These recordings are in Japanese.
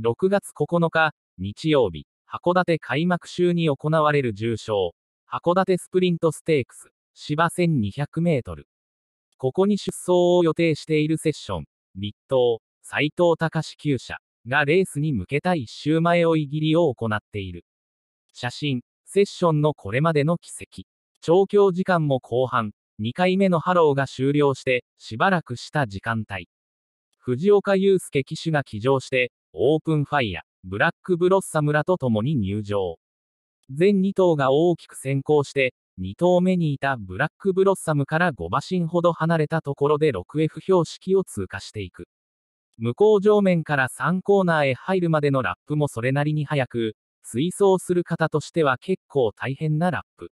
6月9日、日曜日、函館開幕週に行われる重賞、函館スプリントステークス、芝1200メートル。ここに出走を予定しているセッション、立東、斎藤隆厩舎がレースに向けた一周前追い切りを行っている。写真、セッションのこれまでの軌跡。調教時間も後半、2回目のハローが終了して、しばらくした時間帯。藤岡祐介騎手が騎乗して、オープンファイア、ブラックブロッサムらと共に入場。全2頭が大きく先行して、2頭目にいたブラックブロッサムから5馬身ほど離れたところで 6F 標識を通過していく。向こう上面から3コーナーへ入るまでのラップもそれなりに速く、追走する方としては結構大変なラップ。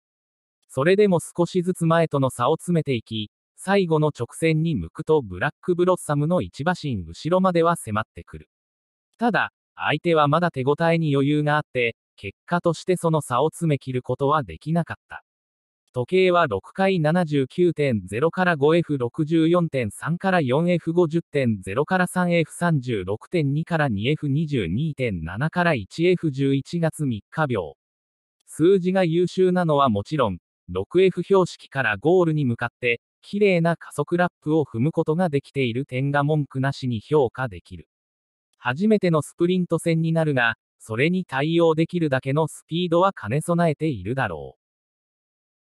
それでも少しずつ前との差を詰めていき、最後の直線に向くとブラックブロッサムの1馬身後ろまでは迫ってくる。ただ、相手はまだ手応えに余裕があって、結果としてその差を詰め切ることはできなかった。時計は6回79.0から 5F64.3 から 4F50.0 から 3F36.2 から 2F22.7 から 1F11 月3日秒。数字が優秀なのはもちろん、6F 標識からゴールに向かって、綺麗な加速ラップを踏むことができている点が文句なしに評価できる。初めてのスプリント戦になるが、それに対応できるだけのスピードは兼ね備えているだろう。